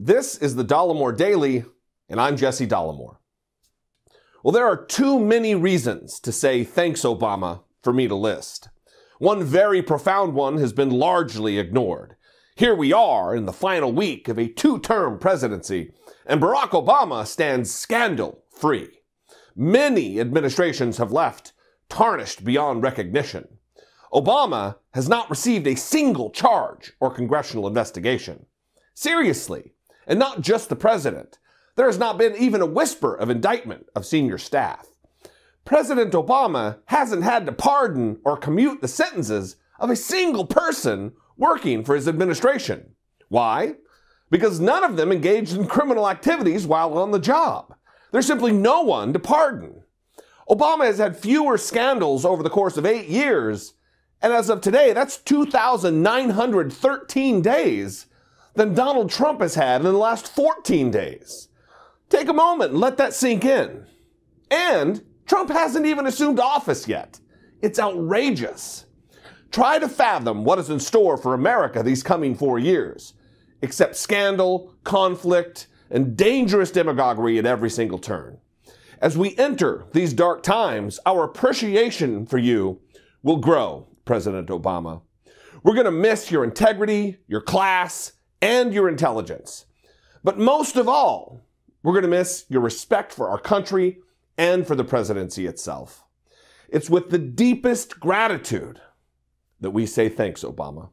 This is the Dollamore Daily, and I'm Jesse Dollamore. Well, there are too many reasons to say thanks, Obama, for me to list. One very profound one has been largely ignored. Here we are in the final week of a two term presidency, and Barack Obama stands scandal free. Many administrations have left tarnished beyond recognition. Obama has not received a single charge or congressional investigation. Seriously, and not just the president. There has not been even a whisper of indictment of senior staff. President Obama hasn't had to pardon or commute the sentences of a single person working for his administration. Why? Because none of them engaged in criminal activities while on the job. There's simply no one to pardon. Obama has had fewer scandals over the course of eight years, and as of today, that's 2,913 days than Donald Trump has had in the last 14 days. Take a moment and let that sink in. And Trump hasn't even assumed office yet. It's outrageous. Try to fathom what is in store for America these coming four years, except scandal, conflict, and dangerous demagoguery at every single turn. As we enter these dark times, our appreciation for you will grow, President Obama. We're going to miss your integrity, your class, and your intelligence. But most of all, we're going to miss your respect for our country and for the presidency itself. It's with the deepest gratitude that we say thanks, Obama.